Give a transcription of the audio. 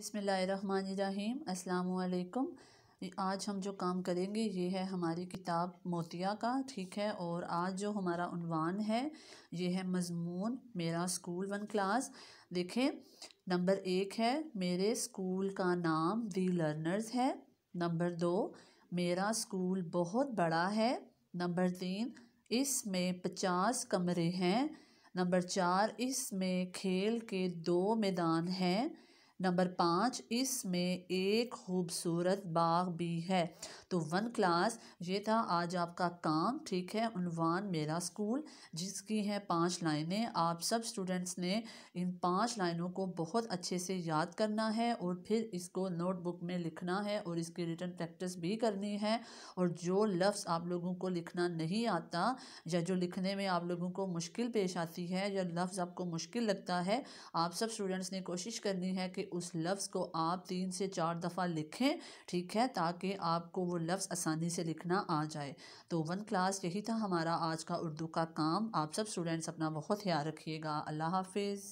बसमीम् अल्लाम आज हम जो काम करेंगे ये है हमारी किताब मोतिया का ठीक है और आज जो हमारा उनवान है ये है मजमून मेरा स्कूल वन क्लास देखें नंबर एक है मेरे स्कूल का नाम दी लर्नर्स है नंबर दो मेरा स्कूल बहुत बड़ा है नंबर तीन इसमें पचास कमरे हैं नंबर चार इसमें खेल के दो मैदान हैं नंबर पाँच इसमें एक खूबसूरत बाग भी है तो वन क्लास ये था आज आपका काम ठीक है उनवान मेरा स्कूल जिसकी हैं पांच लाइनें आप सब स्टूडेंट्स ने इन पांच लाइनों को बहुत अच्छे से याद करना है और फिर इसको नोटबुक में लिखना है और इसकी रिटर्न प्रैक्टिस भी करनी है और जो लफ्ज़ आप लोगों को लिखना नहीं आता या जो लिखने में आप लोगों को मुश्किल पेश आती है या लफ्ज़ आपको मुश्किल लगता है आप सब स्टूडेंट्स ने कोशिश करनी है कि उस लफ्ज़ को आप तीन से चार दफ़ा लिखें ठीक है ताकि आपको वो लफ्ज़ आसानी से लिखना आ जाए तो वन क्लास यही था हमारा आज का उर्दू का काम आप सब स्टूडेंट्स अपना बहुत ख्याल रखिएगा अल्लाह हाफिज़